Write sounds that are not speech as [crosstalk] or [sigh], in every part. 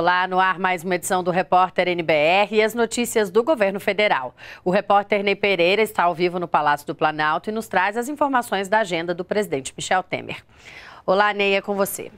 Olá, no ar mais uma edição do Repórter NBR e as notícias do governo federal. O repórter Ney Pereira está ao vivo no Palácio do Planalto e nos traz as informações da agenda do presidente Michel Temer. Olá, Ney, é com você.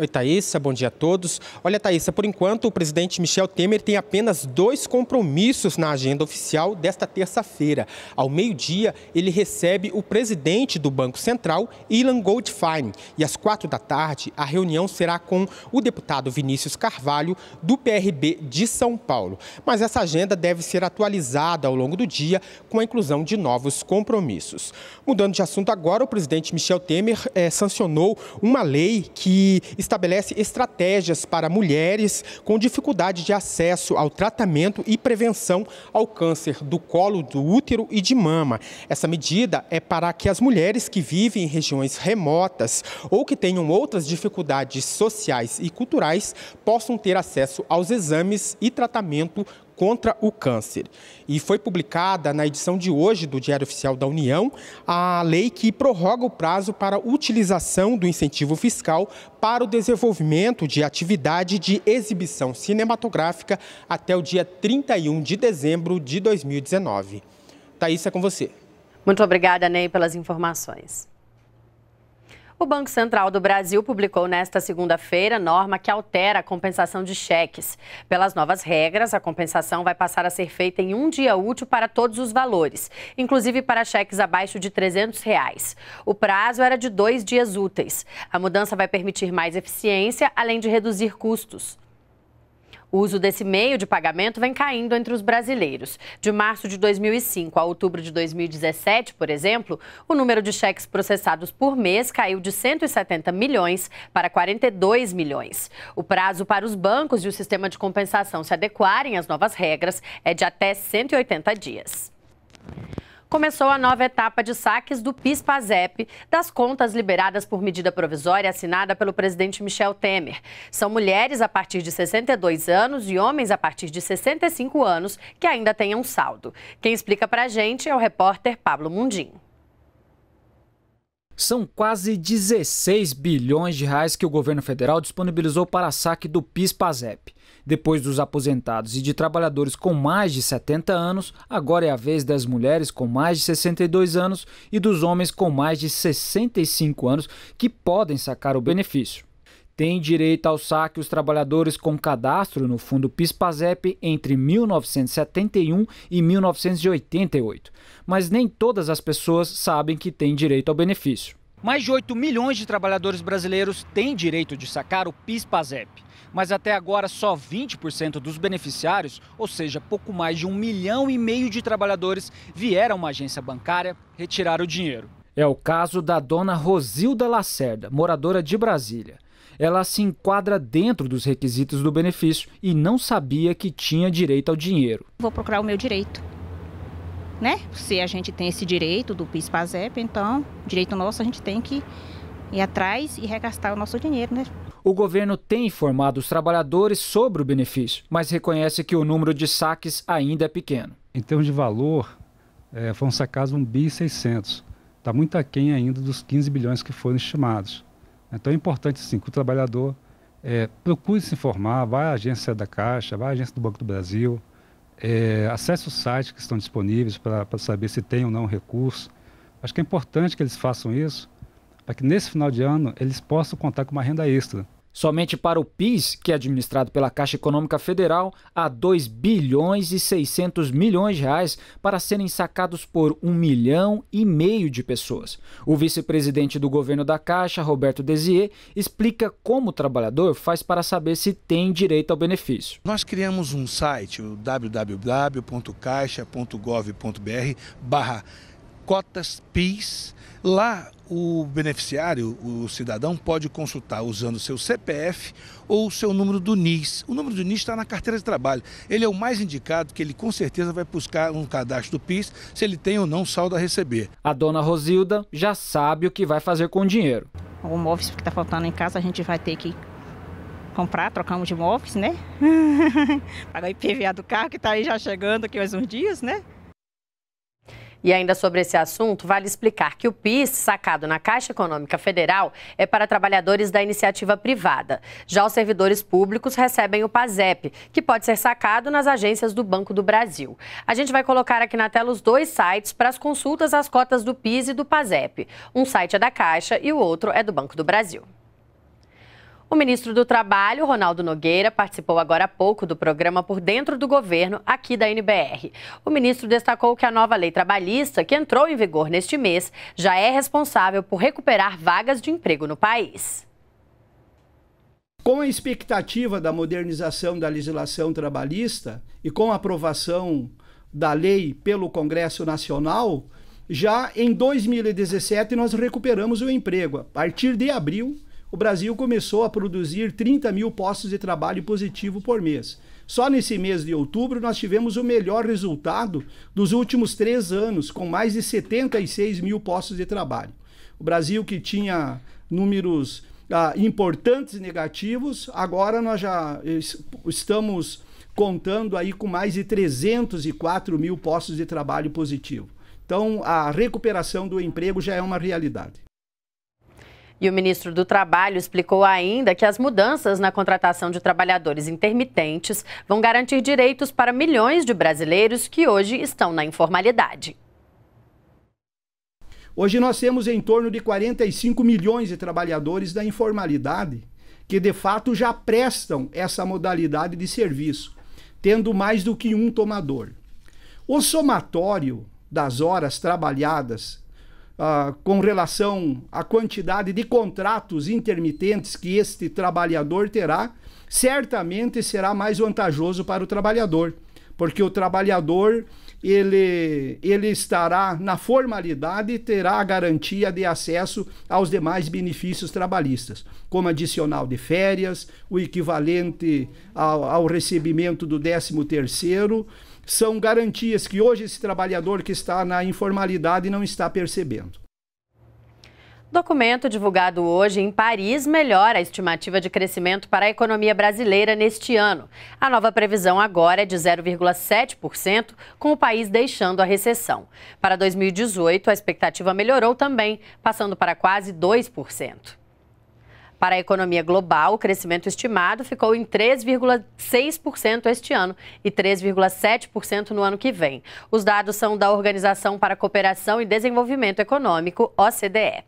Oi, Thaísa, bom dia a todos. Olha, Thaísa, por enquanto o presidente Michel Temer tem apenas dois compromissos na agenda oficial desta terça-feira. Ao meio-dia, ele recebe o presidente do Banco Central, Ilan Goldfein, e às quatro da tarde, a reunião será com o deputado Vinícius Carvalho, do PRB de São Paulo. Mas essa agenda deve ser atualizada ao longo do dia com a inclusão de novos compromissos. Mudando de assunto agora, o presidente Michel Temer eh, sancionou uma lei que estabelece estratégias para mulheres com dificuldade de acesso ao tratamento e prevenção ao câncer do colo do útero e de mama. Essa medida é para que as mulheres que vivem em regiões remotas ou que tenham outras dificuldades sociais e culturais possam ter acesso aos exames e tratamento contra o câncer. E foi publicada na edição de hoje do Diário Oficial da União a lei que prorroga o prazo para utilização do incentivo fiscal para o desenvolvimento de atividade de exibição cinematográfica até o dia 31 de dezembro de 2019. Thaís, é com você. Muito obrigada, Ney, pelas informações. O Banco Central do Brasil publicou nesta segunda-feira norma que altera a compensação de cheques. Pelas novas regras, a compensação vai passar a ser feita em um dia útil para todos os valores, inclusive para cheques abaixo de R$ 300. Reais. O prazo era de dois dias úteis. A mudança vai permitir mais eficiência, além de reduzir custos. O uso desse meio de pagamento vem caindo entre os brasileiros. De março de 2005 a outubro de 2017, por exemplo, o número de cheques processados por mês caiu de 170 milhões para 42 milhões. O prazo para os bancos e o sistema de compensação se adequarem às novas regras é de até 180 dias começou a nova etapa de saques do PIS-PASEP das contas liberadas por medida provisória assinada pelo presidente Michel Temer. São mulheres a partir de 62 anos e homens a partir de 65 anos que ainda tenham saldo. Quem explica pra gente é o repórter Pablo Mundim. São quase 16 bilhões de reais que o governo federal disponibilizou para saque do PIS-PASEP. Depois dos aposentados e de trabalhadores com mais de 70 anos, agora é a vez das mulheres com mais de 62 anos e dos homens com mais de 65 anos que podem sacar o benefício tem direito ao saque os trabalhadores com cadastro no fundo PIS-PASEP entre 1971 e 1988, mas nem todas as pessoas sabem que têm direito ao benefício. Mais de 8 milhões de trabalhadores brasileiros têm direito de sacar o PIS-PASEP, mas até agora só 20% dos beneficiários, ou seja, pouco mais de um milhão e meio de trabalhadores, vieram a uma agência bancária retirar o dinheiro. É o caso da dona Rosilda Lacerda, moradora de Brasília ela se enquadra dentro dos requisitos do benefício e não sabia que tinha direito ao dinheiro. Vou procurar o meu direito. Né? Se a gente tem esse direito do PIS-PASEP, então, direito nosso, a gente tem que ir atrás e regastar o nosso dinheiro, né? O governo tem informado os trabalhadores sobre o benefício, mas reconhece que o número de saques ainda é pequeno. Em termos de valor, é, foram sacados 1 bi Está muito aquém ainda dos 15 bilhões que foram estimados. Então é importante, sim, que o trabalhador é, procure se informar, vá à agência da Caixa, vá à agência do Banco do Brasil, é, acesse os sites que estão disponíveis para saber se tem ou não recurso. Acho que é importante que eles façam isso, para que nesse final de ano eles possam contar com uma renda extra. Somente para o PIS, que é administrado pela Caixa Econômica Federal, há 2 bilhões e 600 milhões de reais para serem sacados por um milhão e meio de pessoas. O vice-presidente do governo da Caixa, Roberto Desier, explica como o trabalhador faz para saber se tem direito ao benefício. Nós criamos um site, o www.caixa.gov.br barra cotas PIS Lá, o beneficiário, o cidadão, pode consultar usando seu CPF ou seu número do NIS. O número do NIS está na carteira de trabalho. Ele é o mais indicado que ele com certeza vai buscar um cadastro do PIS se ele tem ou não saldo a receber. A dona Rosilda já sabe o que vai fazer com o dinheiro. O móvel que está faltando em casa a gente vai ter que comprar, trocamos de móveis, né? [laughs] Pagar IPVA do carro que está aí já chegando aqui mais uns dias, né? E ainda sobre esse assunto, vale explicar que o PIS sacado na Caixa Econômica Federal é para trabalhadores da iniciativa privada. Já os servidores públicos recebem o PASEP, que pode ser sacado nas agências do Banco do Brasil. A gente vai colocar aqui na tela os dois sites para as consultas às cotas do PIS e do PASEP. Um site é da Caixa e o outro é do Banco do Brasil. O ministro do Trabalho, Ronaldo Nogueira, participou agora há pouco do programa Por Dentro do Governo, aqui da NBR. O ministro destacou que a nova lei trabalhista, que entrou em vigor neste mês, já é responsável por recuperar vagas de emprego no país. Com a expectativa da modernização da legislação trabalhista e com a aprovação da lei pelo Congresso Nacional, já em 2017 nós recuperamos o emprego. A partir de abril o Brasil começou a produzir 30 mil postos de trabalho positivo por mês. Só nesse mês de outubro nós tivemos o melhor resultado dos últimos três anos, com mais de 76 mil postos de trabalho. O Brasil, que tinha números ah, importantes negativos, agora nós já estamos contando aí com mais de 304 mil postos de trabalho positivo. Então, a recuperação do emprego já é uma realidade. E o ministro do Trabalho explicou ainda que as mudanças na contratação de trabalhadores intermitentes vão garantir direitos para milhões de brasileiros que hoje estão na informalidade. Hoje nós temos em torno de 45 milhões de trabalhadores da informalidade que de fato já prestam essa modalidade de serviço, tendo mais do que um tomador. O somatório das horas trabalhadas ah, com relação à quantidade de contratos intermitentes que este trabalhador terá, certamente será mais vantajoso para o trabalhador porque o trabalhador ele, ele estará na formalidade e terá a garantia de acesso aos demais benefícios trabalhistas, como adicional de férias, o equivalente ao, ao recebimento do 13 terceiro, são garantias que hoje esse trabalhador que está na informalidade não está percebendo. Documento divulgado hoje em Paris melhora a estimativa de crescimento para a economia brasileira neste ano. A nova previsão agora é de 0,7%, com o país deixando a recessão. Para 2018, a expectativa melhorou também, passando para quase 2%. Para a economia global, o crescimento estimado ficou em 3,6% este ano e 3,7% no ano que vem. Os dados são da Organização para a Cooperação e Desenvolvimento Econômico, OCDE.